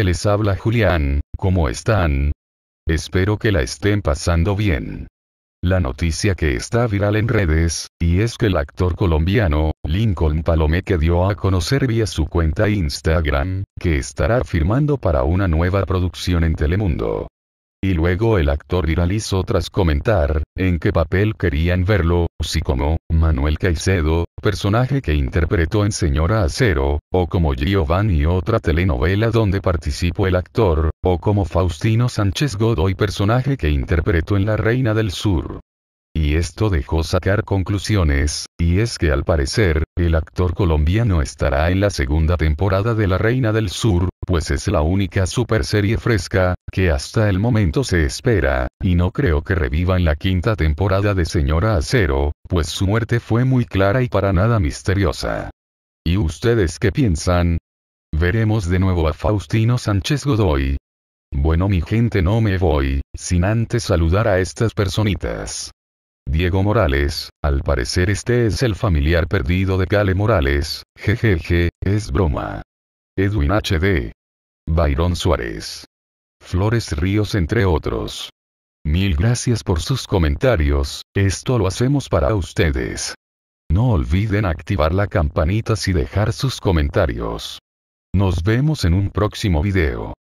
Este les habla Julián, ¿cómo están? Espero que la estén pasando bien. La noticia que está viral en redes, y es que el actor colombiano, Lincoln Palomeque dio a conocer vía su cuenta Instagram, que estará firmando para una nueva producción en Telemundo y luego el actor viralizó tras comentar, en qué papel querían verlo, si como, Manuel Caicedo, personaje que interpretó en Señora Acero, o como Giovanni otra telenovela donde participó el actor, o como Faustino Sánchez Godoy personaje que interpretó en La Reina del Sur. Y esto dejó sacar conclusiones, y es que al parecer, el actor colombiano estará en la segunda temporada de La Reina del Sur, pues es la única super serie fresca, que hasta el momento se espera, y no creo que reviva en la quinta temporada de Señora Acero, pues su muerte fue muy clara y para nada misteriosa. ¿Y ustedes qué piensan? Veremos de nuevo a Faustino Sánchez Godoy. Bueno mi gente no me voy, sin antes saludar a estas personitas. Diego Morales, al parecer este es el familiar perdido de Cale Morales, jejeje, es broma. Edwin H.D. Byron Suárez. Flores Ríos entre otros. Mil gracias por sus comentarios, esto lo hacemos para ustedes. No olviden activar la campanita si dejar sus comentarios. Nos vemos en un próximo video.